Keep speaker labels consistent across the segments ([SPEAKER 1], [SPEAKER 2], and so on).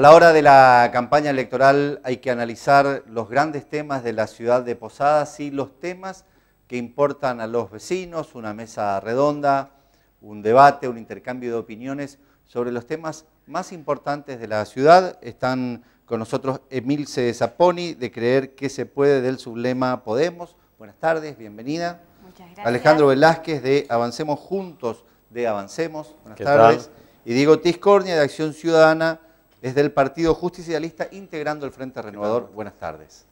[SPEAKER 1] A la hora de la campaña electoral hay que analizar los grandes temas de la ciudad de Posadas y los temas que importan a los vecinos, una mesa redonda, un debate, un intercambio de opiniones sobre los temas más importantes de la ciudad. Están con nosotros Emilce Zaponi de Creer que se puede del sublema Podemos. Buenas tardes, bienvenida. Muchas gracias. Alejandro Velázquez de Avancemos Juntos de Avancemos. Buenas tardes. Y Diego Tiscornia de Acción Ciudadana desde el Partido Justicialista, integrando el Frente Renovador. Buenas tardes.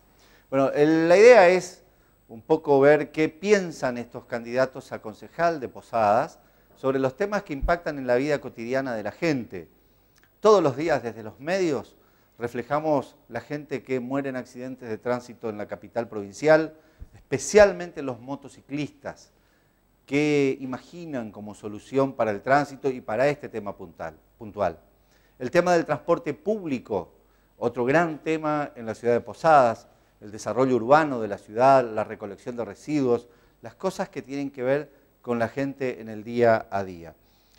[SPEAKER 1] Bueno, la idea es un poco ver qué piensan estos candidatos a concejal de Posadas sobre los temas que impactan en la vida cotidiana de la gente. Todos los días desde los medios reflejamos la gente que muere en accidentes de tránsito en la capital provincial, especialmente los motociclistas, que imaginan como solución para el tránsito y para este tema puntual. El tema del transporte público, otro gran tema en la ciudad de Posadas, el desarrollo urbano de la ciudad, la recolección de residuos, las cosas que tienen que ver con la gente en el día a día.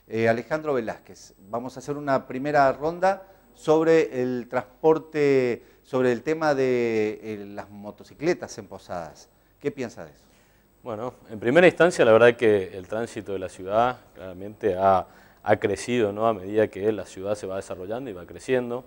[SPEAKER 1] Eh, Alejandro Velázquez, vamos a hacer una primera ronda sobre el transporte, sobre el tema de eh, las motocicletas en Posadas. ¿Qué piensa de eso?
[SPEAKER 2] Bueno, en primera instancia la verdad que el tránsito de la ciudad claramente ha ha crecido ¿no? a medida que la ciudad se va desarrollando y va creciendo.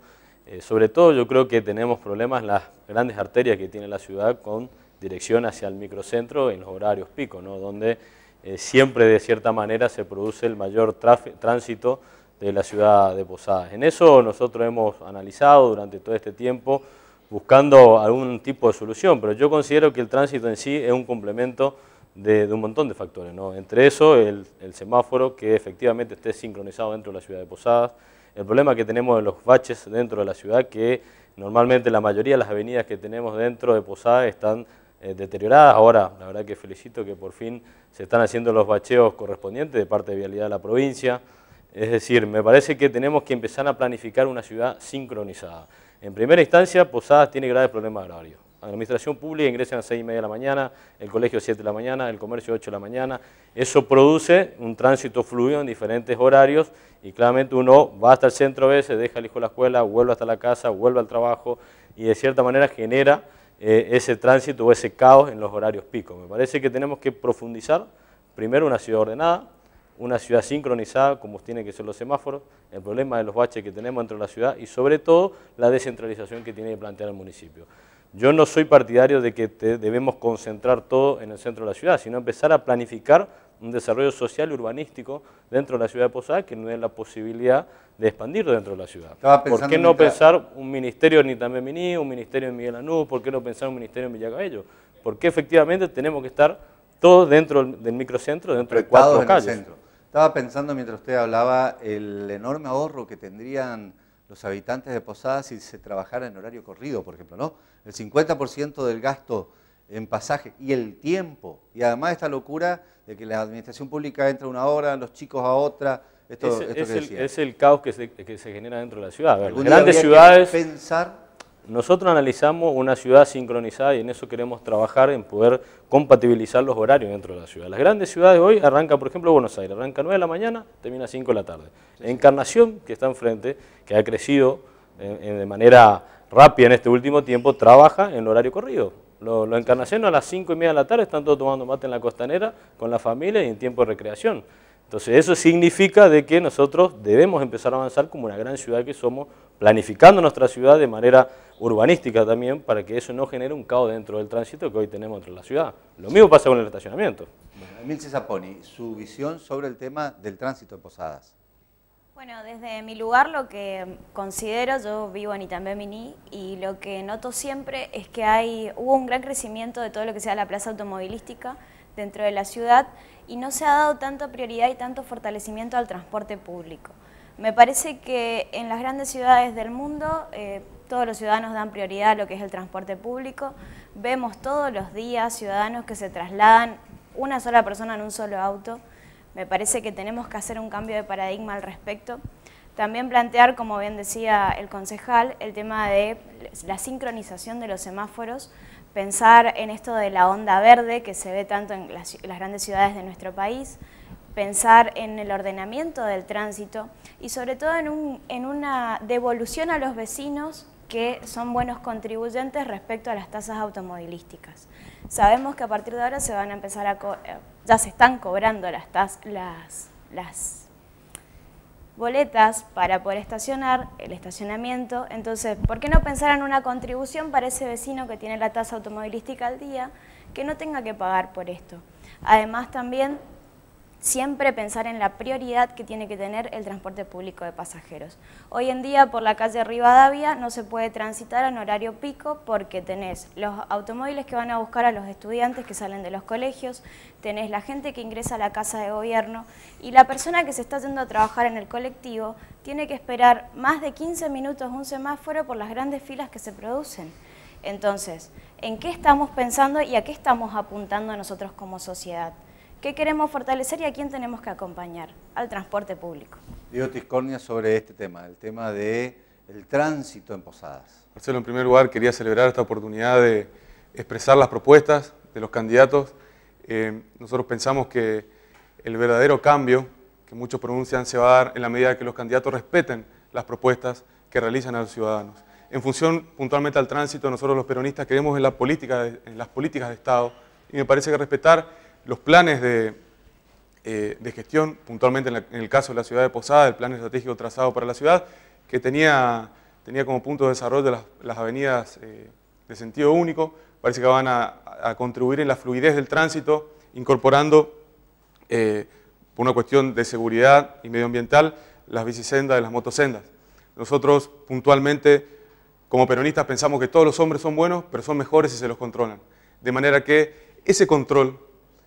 [SPEAKER 2] Eh, sobre todo yo creo que tenemos problemas las grandes arterias que tiene la ciudad con dirección hacia el microcentro en los horarios pico, ¿no? donde eh, siempre de cierta manera se produce el mayor tránsito de la ciudad de Posadas. En eso nosotros hemos analizado durante todo este tiempo buscando algún tipo de solución, pero yo considero que el tránsito en sí es un complemento de, un montón de factores. ¿no? Entre eso, el, semáforo que efectivamente esté sincronizado dentro de la ciudad de Posadas, el problema que tenemos de los baches dentro de la ciudad, que normalmente la mayoría de las avenidas que tenemos dentro de Posadas están eh, deterioradas. Ahora, la verdad que felicito que por fin se están haciendo los bacheos correspondientes de parte de Vialidad de la provincia. Es decir, me parece que tenemos que empezar a planificar una ciudad sincronizada. En primera instancia, Posadas tiene graves problemas agrarios administración pública ingresan a 6 y media de la mañana, el colegio a 7 de la mañana, el comercio a 8 de la mañana. Eso produce un tránsito fluido en diferentes horarios y claramente uno va hasta el centro a veces, deja al hijo en la escuela, vuelve hasta la casa, vuelve al trabajo y de cierta manera genera eh, ese tránsito o ese caos en los horarios picos. Me parece que tenemos que profundizar primero una ciudad ordenada, una ciudad sincronizada, como tienen que ser los semáforos, el problema de los baches que tenemos dentro de la ciudad y sobre todo la descentralización que tiene que plantear el municipio. Yo no soy partidario de que debemos concentrar todo en el centro de la ciudad, sino empezar a planificar un desarrollo social y urbanístico dentro de la ciudad de Posada que no dé la posibilidad de expandir dentro de la ciudad. ¿Por qué no pensar un ministerio en Itamemini, un ministerio en Miguel Anú, por qué no pensar un ministerio en Villacabello? Porque efectivamente tenemos que estar todos dentro del microcentro, dentro de cuatro calles.
[SPEAKER 1] Estaba pensando mientras usted hablaba el enorme ahorro que tendrían los habitantes de Posadas si se trabajara en horario corrido, por ejemplo, ¿no? El 50% del gasto en pasaje y el tiempo. Y además esta locura de que la administración pública entra a una hora, los chicos a otra. Esto, es, que el, es
[SPEAKER 2] el, caos que se, que se, genera dentro de la ciudad. grandes ciudades... pensar nosotros analizamos una ciudad sincronizada y en eso queremos trabajar en poder compatibilizar los horarios dentro de la ciudad. Las grandes ciudades hoy arranca, por ejemplo, Buenos Aires, arranca 9 de la mañana, termina 5 de la tarde. Encarnación, que está enfrente, que ha crecido de manera rápida en este último tiempo, trabaja en horario corrido. Los, los a las 5 y media de la tarde están todos tomando mate en la costanera con la familia y en tiempo de recreación. Entonces eso significa de que nosotros debemos empezar a avanzar como una gran ciudad que somos, planificando nuestra ciudad de manera urbanística también para que eso no genere un caos dentro del tránsito que hoy tenemos dentro de la ciudad. Lo mismo pasa con el estacionamiento. Bueno, Emil
[SPEAKER 1] su visión sobre el tema del tránsito en Posadas.
[SPEAKER 3] Bueno, desde mi lugar lo que considero, yo vivo en Itambé y lo que noto siempre es que hay, hubo un gran crecimiento de todo lo que sea la plaza automovilística, dentro de la ciudad y no se ha dado tanta prioridad y tanto fortalecimiento al transporte público. Me parece que en las grandes ciudades del mundo eh, todos los ciudadanos dan prioridad a lo que es el transporte público. Vemos todos los días ciudadanos que se trasladan una sola persona en un solo auto. Me parece que tenemos que hacer un cambio de paradigma al respecto. También plantear, como bien decía el concejal, el tema de la sincronización de los semáforos pensar en esto de la onda verde que se ve tanto en las, grandes ciudades de nuestro país, pensar en el ordenamiento del tránsito y sobre todo en, una devolución a los vecinos que son buenos contribuyentes respecto a las tasas automovilísticas. Sabemos que a partir de ahora se van a empezar a eh, ya se están cobrando las, tasas, las, las boletas para poder estacionar, el estacionamiento. Entonces, ¿por qué no pensar en una contribución para ese vecino que tiene la tasa automovilística al día, que no tenga que pagar por esto? Además, también siempre pensar en la prioridad que tiene que tener el transporte público de pasajeros. Hoy en día por la calle Rivadavia no se puede transitar en horario pico porque tenés los automóviles que van a buscar a los estudiantes que salen de los colegios, tenés la gente que ingresa a la casa de gobierno y la persona que se está yendo a trabajar en el colectivo tiene que esperar más de 15 minutos un semáforo por las grandes filas que se producen. Entonces, ¿en qué estamos pensando y a qué estamos apuntando nosotros como sociedad? ¿Qué queremos fortalecer y a quién tenemos que acompañar? Al transporte público.
[SPEAKER 1] Diego Tiscornia sobre este tema, el tema del el tránsito en Posadas. Marcelo,
[SPEAKER 4] en primer lugar quería celebrar esta oportunidad de expresar las propuestas de los candidatos. Eh, nosotros pensamos que el verdadero cambio que muchos pronuncian se va a dar en la medida que los candidatos respeten las propuestas que realizan a los ciudadanos. En función puntualmente al tránsito, nosotros los peronistas creemos en, la política, en las políticas de Estado y me parece que respetar los planes de, eh, gestión, puntualmente en, el caso de la ciudad de Posada, el plan estratégico trazado para la ciudad, que tenía, tenía como punto de desarrollo las, avenidas eh, de sentido único, parece que van a, contribuir en la fluidez del tránsito, incorporando, eh, por una cuestión de seguridad y medioambiental, las bicisendas y las motosendas. Nosotros, puntualmente, como peronistas, pensamos que todos los hombres son buenos, pero son mejores si se los controlan. De manera que ese control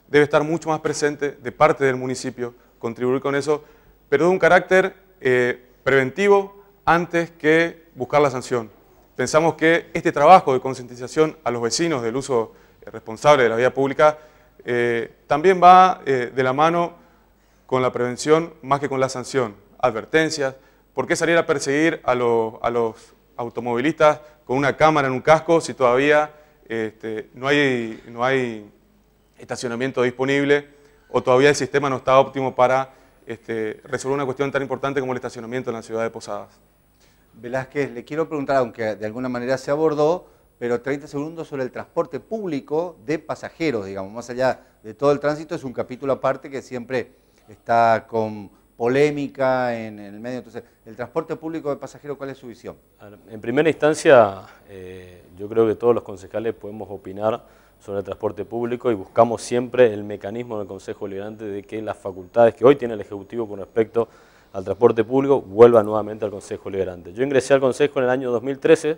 [SPEAKER 4] debe estar mucho más presente de parte del municipio, contribuir con eso, pero de un carácter eh, preventivo antes que buscar la sanción. Pensamos que este trabajo de concientización a los vecinos del uso eh, responsable de la vía pública eh, también va de la mano con la prevención más que con la sanción. Advertencias, ¿por qué salir a perseguir a, los automovilistas con una cámara en un casco si todavía este, no hay, no hay estacionamiento disponible o todavía el sistema no está óptimo para este, resolver una cuestión tan importante como el estacionamiento en la ciudad de Posadas.
[SPEAKER 1] Velázquez, le quiero preguntar, aunque de alguna manera se abordó, pero 30 segundos sobre el transporte público de pasajeros, digamos, más allá de todo el tránsito, es un capítulo aparte que siempre está con polémica en, el medio. Entonces, el transporte público de pasajeros, ¿cuál es su visión? En primera
[SPEAKER 2] instancia, eh, yo creo que todos los concejales podemos opinar sobre el transporte público y buscamos siempre el mecanismo del Consejo Liberante de que las facultades que hoy tiene el Ejecutivo con respecto al transporte público vuelvan nuevamente al Consejo Liberante. Yo ingresé al Consejo en el año 2013,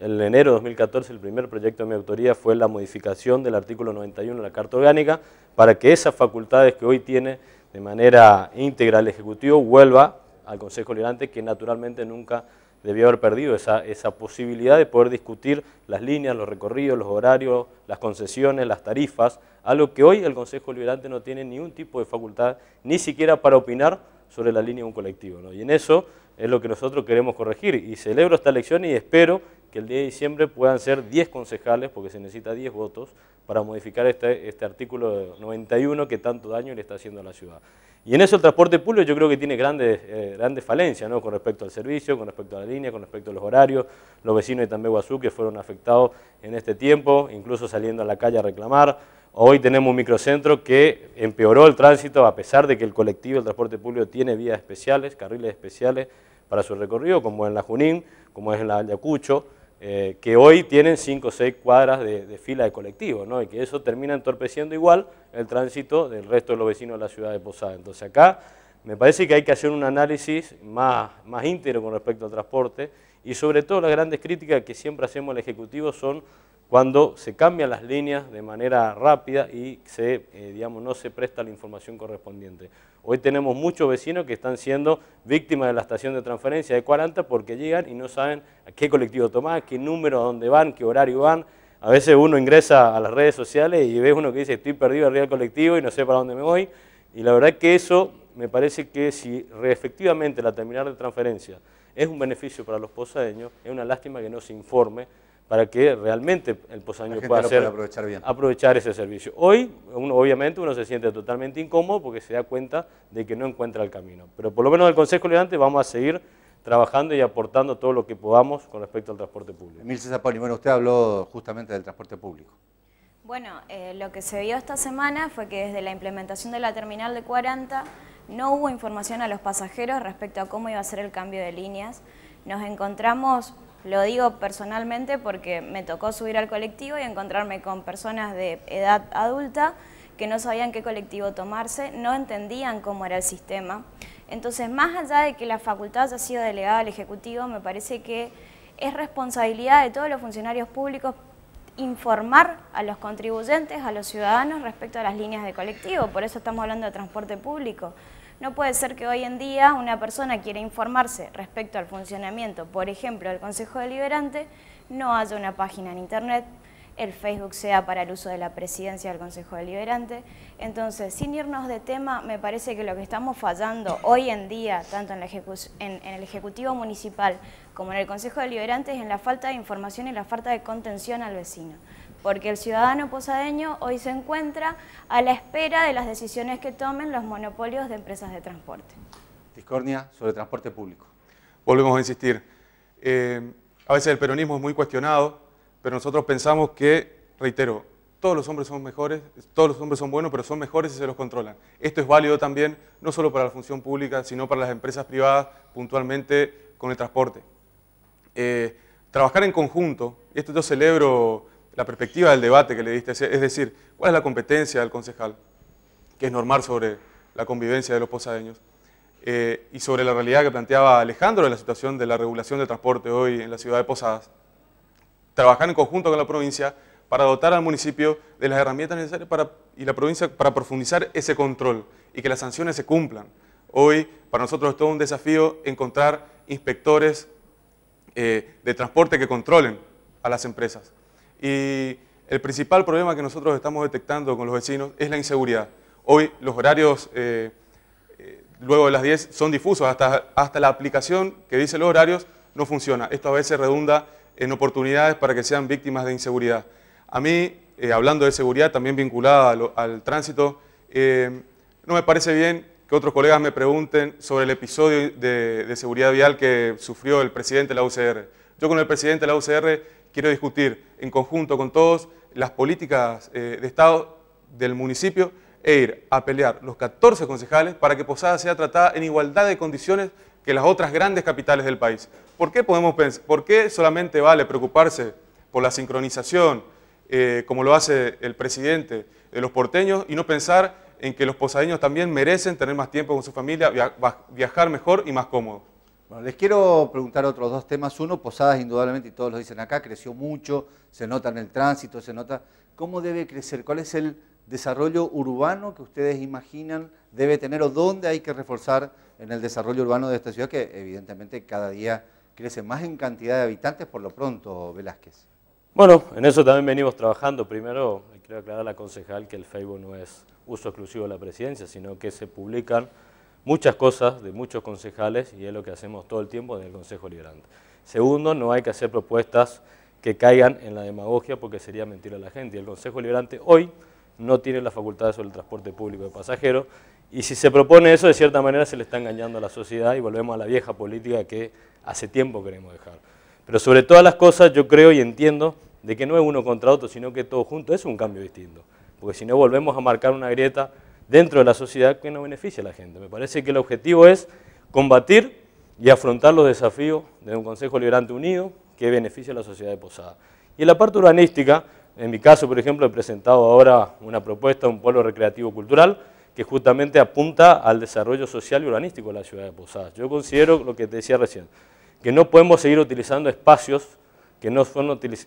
[SPEAKER 2] en enero de 2014 el primer proyecto de mi autoría fue la modificación del artículo 91 de la Carta Orgánica para que esas facultades que hoy tiene de manera íntegra el Ejecutivo vuelva al Consejo Liberante que naturalmente nunca debió haber perdido esa, esa posibilidad de poder discutir las líneas, los recorridos, los horarios, las concesiones, las tarifas, algo que hoy el Consejo Liberante no tiene ningún tipo de facultad, ni siquiera para opinar sobre la línea de un colectivo. Y en eso es lo que nosotros queremos corregir. Y celebro esta elección y espero que el día de diciembre puedan ser 10 concejales, porque se necesita 10 votos, para modificar este, este artículo 91 que tanto daño le está haciendo a la ciudad. Y en eso el transporte público yo creo que tiene grandes, eh, grandes falencias, con respecto al servicio, con respecto a la línea, con respecto a los horarios, los vecinos de Tambeguazú que fueron afectados en este tiempo, incluso saliendo a la calle a reclamar. Hoy tenemos un microcentro que empeoró el tránsito a pesar de que el colectivo, el transporte público tiene vías especiales, carriles especiales para su recorrido, como en la Junín, como es en la Ayacucho, eh, que hoy tienen 5 o 6 cuadras de, fila de colectivo, y que eso termina entorpeciendo igual el tránsito del resto de los vecinos de la ciudad de Posada. Entonces acá me parece que hay que hacer un análisis más, más íntegro con respecto al transporte y sobre todo las grandes críticas que siempre hacemos al Ejecutivo son cuando se cambian las líneas de manera rápida y se, eh, digamos, no se presta la información correspondiente. Hoy tenemos muchos vecinos que están siendo víctimas de la estación de transferencia de 40 porque llegan y no saben a qué colectivo tomar, qué número, a dónde van, qué horario van. A veces uno ingresa a las redes sociales y ves uno que dice estoy perdido arriba del colectivo y no sé para dónde me voy. Y la verdad que eso me parece que si efectivamente la terminal de transferencia es un beneficio para los posadeños, es una lástima que no se informe para que realmente el posaño pueda, aprovechar, ese servicio. Hoy, uno, obviamente, uno se siente totalmente incómodo porque se da cuenta de que no encuentra el camino. Pero por lo menos del Consejo Levante vamos a seguir trabajando y aportando todo lo que podamos con respecto al transporte público. mil César bueno, usted habló justamente del transporte público.
[SPEAKER 3] Bueno, eh, lo que se vio esta semana fue que desde la implementación de la terminal de 40 no hubo información a los pasajeros respecto a cómo iba a ser el cambio de líneas. Nos encontramos lo digo personalmente porque me tocó subir al colectivo y encontrarme con personas de edad adulta que no sabían qué colectivo tomarse, no entendían cómo era el sistema. Entonces, más allá de que la facultad haya sido delegada al Ejecutivo, me parece que es responsabilidad de todos los funcionarios públicos informar a los contribuyentes, a los ciudadanos respecto a las líneas de colectivo. Por eso estamos hablando de transporte público. No puede ser que hoy en día una persona quiera informarse respecto al funcionamiento, por ejemplo, del Consejo Deliberante, no haya una página en Internet, el Facebook sea para el uso de la presidencia del Consejo Deliberante. Entonces, sin irnos de tema, me parece que lo que estamos fallando hoy en día, tanto en, el Ejecutivo Municipal como en el Consejo Deliberante, es en la falta de información y la falta de contención al vecino porque el ciudadano posadeño hoy se encuentra a la espera de las decisiones que tomen los monopolios de empresas de transporte.
[SPEAKER 1] Discordia sobre transporte público. Volvemos a insistir.
[SPEAKER 4] Eh, a veces el peronismo es muy cuestionado, pero nosotros pensamos que, reitero, todos los hombres son mejores, todos los hombres son buenos, pero son mejores si se los controlan. Esto es válido también, no solo para la función pública, sino para las empresas privadas, puntualmente con el transporte. Eh, trabajar en conjunto, esto yo celebro la perspectiva del debate que le diste, es decir, cuál es la competencia del concejal, que es normal sobre la convivencia de los posadeños, eh, y sobre la realidad que planteaba Alejandro de la situación de la regulación de transporte hoy en la ciudad de Posadas, trabajar en conjunto con la provincia para dotar al municipio de las herramientas necesarias y la provincia para profundizar ese control y que las sanciones se cumplan. Hoy para nosotros es todo un desafío encontrar inspectores eh, de transporte que controlen a las empresas y el principal problema que nosotros estamos detectando con los vecinos es la inseguridad. Hoy los horarios, eh, eh, luego de las 10, son difusos. Hasta, hasta la aplicación que dice los horarios no funciona. Esto a veces redunda en oportunidades para que sean víctimas de inseguridad. A mí, eh, hablando de seguridad, también vinculada al, tránsito, no me parece bien que otros colegas me pregunten sobre el episodio de, de seguridad vial que sufrió el presidente de la UCR. Yo con el presidente de la UCR quiero discutir en conjunto con todos las políticas eh, de Estado del municipio e ir a pelear los 14 concejales para que Posada sea tratada en igualdad de condiciones que las otras grandes capitales del país. ¿Por qué, solamente vale preocuparse por la sincronización, eh, como lo hace el presidente de los porteños, y no pensar en que los posadeños también merecen tener más tiempo con su familia, viajar mejor
[SPEAKER 1] y más cómodo? les quiero preguntar otros dos temas. Uno, Posadas, indudablemente, y todos lo dicen acá, creció mucho, se nota en el tránsito, se nota. ¿Cómo debe crecer? ¿Cuál es el desarrollo urbano que ustedes imaginan debe tener o dónde hay que reforzar en el desarrollo urbano de esta ciudad, que evidentemente cada día
[SPEAKER 2] crece más en cantidad de habitantes por lo pronto, Velázquez? Bueno, en eso también venimos trabajando. Primero, quiero aclarar a la concejal que el Facebook no es uso exclusivo de la presidencia, sino que se publican muchas cosas de muchos concejales y es lo que hacemos todo el tiempo en el Consejo Liberante. Segundo, no hay que hacer propuestas que caigan en la demagogia porque sería mentir a la gente. Y el Consejo Liberante hoy no tiene las facultades sobre el transporte público de pasajeros y si se propone eso, de cierta manera se le está engañando a la sociedad y volvemos a la vieja política que hace tiempo queremos dejar. Pero sobre todas las cosas yo creo y entiendo de que no es uno contra otro, sino que todo junto es un cambio distinto. Porque si no volvemos a marcar una grieta dentro de la sociedad que no beneficia a la gente. Me parece que el objetivo es combatir y afrontar los desafíos de un Consejo Liberante Unido que beneficia a la sociedad de Posada. Y en la parte urbanística, en mi caso, por ejemplo, he presentado ahora una propuesta de un pueblo recreativo cultural que justamente apunta al desarrollo social y urbanístico de la ciudad de Posadas. Yo considero lo que te decía recién, que no podemos seguir utilizando espacios que no,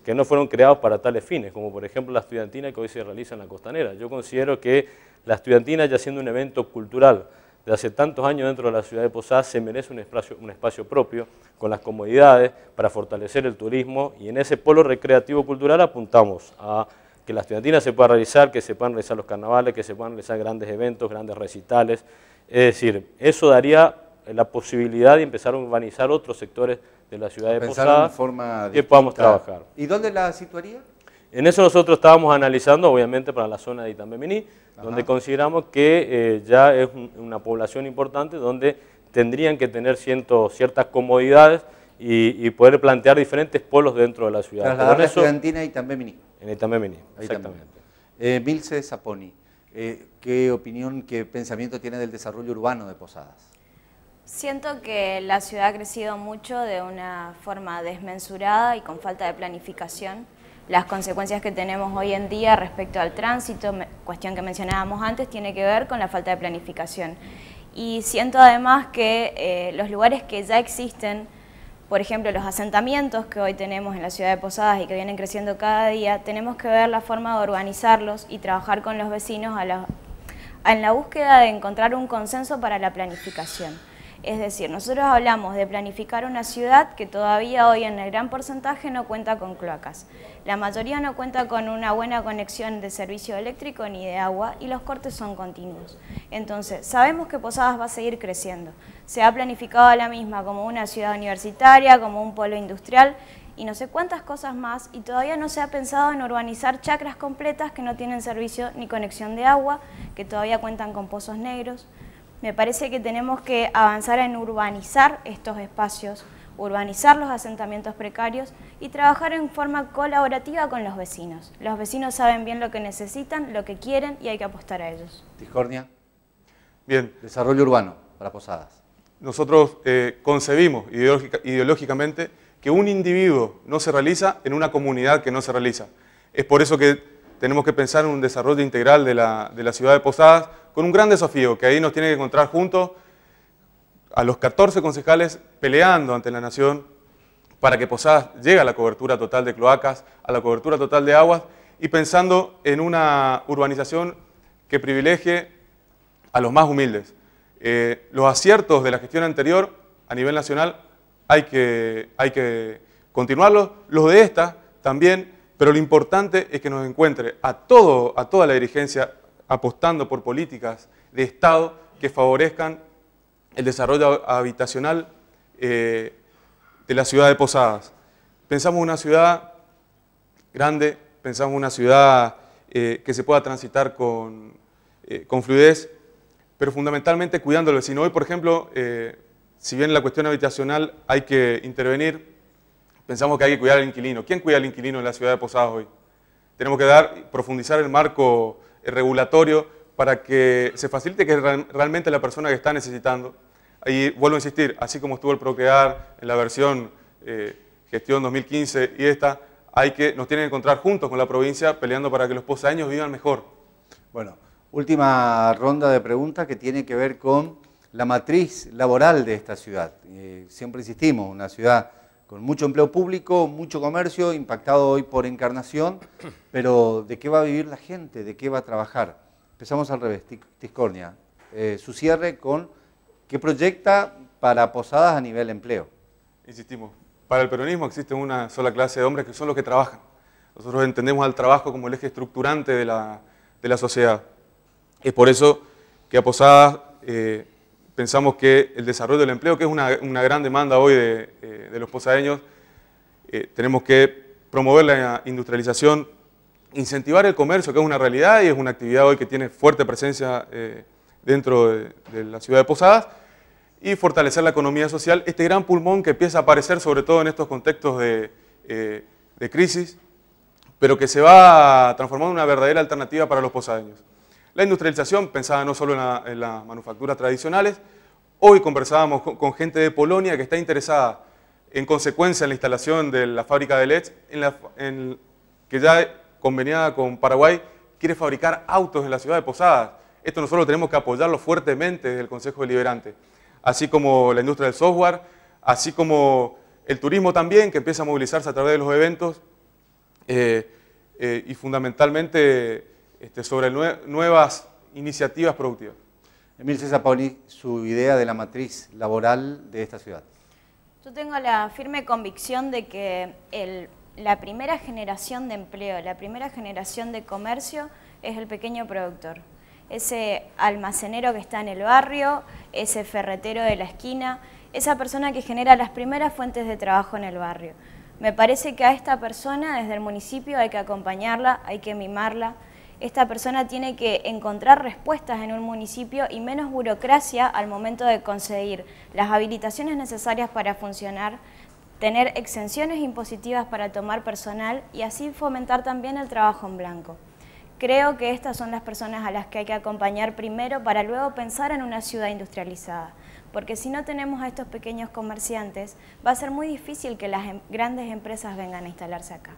[SPEAKER 2] que no fueron creados para tales fines, como por ejemplo la estudiantina que hoy se realiza en la costanera. Yo considero que la estudiantina, ya siendo un evento cultural de hace tantos años dentro de la ciudad de Posadas, se merece un espacio, un espacio propio, con las comodidades, para fortalecer el turismo, y en ese polo recreativo cultural apuntamos a que la estudiantina se pueda realizar, que se puedan realizar los carnavales, que se puedan realizar grandes eventos, grandes recitales, es decir, eso daría la posibilidad de empezar a urbanizar otros sectores de la ciudad de Posadas que podamos trabajar.
[SPEAKER 1] ¿Y dónde la situaría?
[SPEAKER 2] En eso nosotros estábamos analizando, obviamente, para la zona de Itambemení, donde consideramos que eh, ya es una población importante, donde tendrían que tener ciertas comodidades y, poder plantear diferentes polos dentro de la ciudad. Trasladar la Ciudadina a Itambemení. En Itambemení,
[SPEAKER 1] exactamente. Eh, Milce Zaponi, eh, ¿qué opinión, qué pensamiento tiene del desarrollo urbano de Posadas?
[SPEAKER 3] Siento que la ciudad ha crecido mucho de una forma desmensurada y con falta de planificación. Las consecuencias que tenemos hoy en día respecto al tránsito, cuestión que mencionábamos antes, tiene que ver con la falta de planificación. Y siento además que eh, los lugares que ya existen, por ejemplo, los asentamientos que hoy tenemos en la ciudad de Posadas y que vienen creciendo cada día, tenemos que ver la forma de organizarlos y trabajar con los vecinos en la búsqueda de encontrar un consenso para la planificación. Es decir, nosotros hablamos de planificar una ciudad que todavía hoy en el gran porcentaje no cuenta con cloacas. La mayoría no cuenta con una buena conexión de servicio eléctrico ni de agua y los cortes son continuos. Entonces, sabemos que Posadas va a seguir creciendo. Se ha planificado a la misma como una ciudad universitaria, como un polo industrial y no sé cuántas cosas más y todavía no se ha pensado en urbanizar chacras completas que no tienen servicio ni conexión de agua, que todavía cuentan con pozos negros me parece que tenemos que avanzar en urbanizar estos espacios, urbanizar los asentamientos precarios y trabajar en forma colaborativa con los vecinos. Los vecinos saben bien lo que necesitan, lo que quieren y hay que apostar a ellos.
[SPEAKER 1] Discordia. Bien. Desarrollo urbano para Posadas.
[SPEAKER 4] Nosotros eh, concebimos ideológicamente que un individuo no se realiza en una comunidad que no se realiza. Es por eso que tenemos que pensar en un desarrollo integral de la ciudad de Posadas, con un gran desafío, que ahí nos tiene que encontrar juntos a los 14 concejales peleando ante la nación para que Posadas llegue a la cobertura total de cloacas, a la cobertura total de aguas y pensando en una urbanización que privilegie a los más humildes. Eh, los aciertos de la gestión anterior a nivel nacional hay que, hay que continuarlos, los de esta también, pero lo importante es que nos encuentre a, todo, a toda la dirigencia apostando por políticas de Estado que favorezcan el desarrollo habitacional eh, de la ciudad de Posadas. Pensamos una ciudad grande, pensamos una ciudad eh, que se pueda transitar con, eh, fluidez, pero fundamentalmente cuidando Si no, Hoy, por ejemplo, si bien la cuestión habitacional hay que intervenir, pensamos que hay que cuidar al inquilino. ¿Quién cuida al inquilino en la ciudad de Posadas hoy? Tenemos que dar, profundizar el marco eh, regulatorio para que se facilite que realmente la persona que está necesitando. Y vuelvo a insistir, así como estuvo el Procrear en la versión eh, gestión 2015 y esta, hay que, nos tienen que encontrar juntos con la provincia peleando para que los posaños vivan mejor.
[SPEAKER 1] Bueno, última ronda de preguntas que tiene que ver con la matriz laboral de esta ciudad. Eh, siempre insistimos, una ciudad con mucho empleo público, mucho comercio, impactado hoy por encarnación, pero ¿de qué va a vivir la gente? ¿De qué va a trabajar? Empezamos al revés, Tiscornia. Eh, su cierre con qué proyecta para posadas a nivel empleo. Insistimos,
[SPEAKER 4] para el peronismo existe una sola clase de hombres que son los que trabajan. Nosotros entendemos al trabajo como el eje estructurante de la, sociedad. Es por eso que a posadas... Eh, pensamos que el desarrollo del empleo, que es una, gran demanda hoy de, eh, los posadeños, eh, tenemos que promover la industrialización, incentivar el comercio, que es una realidad y es una actividad hoy que tiene fuerte presencia eh, dentro de, la ciudad de Posadas, y fortalecer la economía social, este gran pulmón que empieza a aparecer sobre todo en estos contextos de, crisis, pero que se va transformando en una verdadera alternativa para los posadeños. La industrialización pensada no solo en, las manufacturas tradicionales. Hoy conversábamos con, gente de Polonia que está interesada en consecuencia en la instalación de la fábrica de LEDs, en la, que ya conveniada con Paraguay, quiere fabricar autos en la ciudad de Posadas. Esto nosotros tenemos que apoyarlo fuertemente desde el Consejo Deliberante, así como la industria del software, así como el turismo también, que empieza a movilizarse a través de los eventos eh, eh, y
[SPEAKER 1] fundamentalmente este, sobre nuevas iniciativas productivas. Emil César Pauli, su idea de la matriz laboral de esta ciudad.
[SPEAKER 3] Yo tengo la firme convicción de que la primera generación de empleo, la primera generación de comercio es el pequeño productor. Ese almacenero que está en el barrio, ese ferretero de la esquina, esa persona que genera las primeras fuentes de trabajo en el barrio. Me parece que a esta persona desde el municipio hay que acompañarla, hay que mimarla, esta persona tiene que encontrar respuestas en un municipio y menos burocracia al momento de conseguir las habilitaciones necesarias para funcionar, tener exenciones impositivas para tomar personal y así fomentar también el trabajo en blanco. Creo que estas son las personas a las que hay que acompañar primero para luego pensar en una ciudad industrializada, porque si no tenemos a estos pequeños comerciantes, va a ser muy difícil que las em-, grandes empresas vengan a instalarse acá.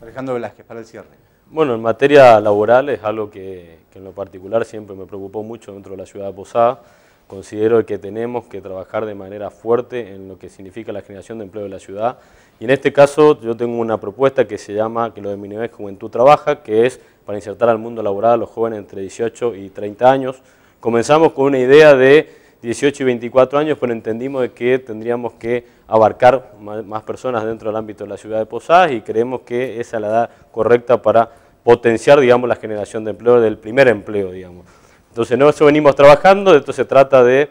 [SPEAKER 1] Alejandro Velázquez, para
[SPEAKER 2] el cierre. Bueno, en materia laboral es algo que, en lo particular siempre me preocupó mucho dentro de la ciudad de Posada. Considero que tenemos que trabajar de manera fuerte en lo que significa la generación de empleo de la ciudad. Y en este caso yo tengo una propuesta que se llama, que lo de en Juventud Trabaja, que es para insertar al mundo laboral a los jóvenes entre 18 y 30 años. Comenzamos con una idea de 18 y 24 años, pero entendimos que tendríamos que abarcar más personas dentro del ámbito de la ciudad de Posadas y creemos que esa es la edad correcta para potenciar, digamos, la generación de empleo, del primer empleo, digamos. Entonces, no eso venimos trabajando, esto se trata de,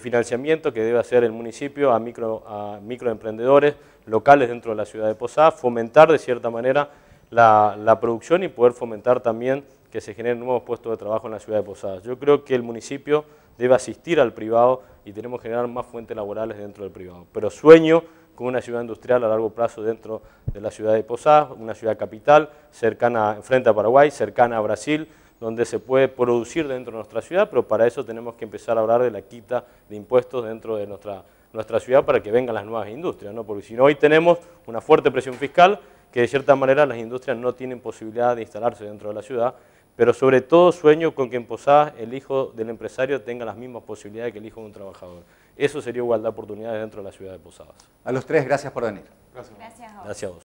[SPEAKER 2] financiamiento que debe hacer el municipio a, micro, microemprendedores locales dentro de la ciudad de Posadas, fomentar de cierta manera la, la, producción y poder fomentar también que se generen nuevos puestos de trabajo en la ciudad de Posadas. Yo creo que el municipio debe asistir al privado y tenemos que generar más fuentes laborales dentro del privado. Pero sueño con una ciudad industrial a largo plazo dentro de la ciudad de Posadas, una ciudad capital, cercana, frente a Paraguay, cercana a Brasil, donde se puede producir dentro de nuestra ciudad, pero para eso tenemos que empezar a hablar de la quita de impuestos dentro de nuestra, nuestra ciudad para que vengan las nuevas industrias, ¿no? porque si no hoy tenemos una fuerte presión fiscal que de cierta manera las industrias no tienen posibilidad de instalarse dentro de la ciudad, pero sobre todo sueño con que en Posadas el hijo del empresario tenga las mismas posibilidades que el hijo de un trabajador. Eso sería igualdad de oportunidades dentro de la ciudad de Posadas.
[SPEAKER 1] A los tres, gracias por venir.
[SPEAKER 4] Gracias.
[SPEAKER 2] Gracias a vos.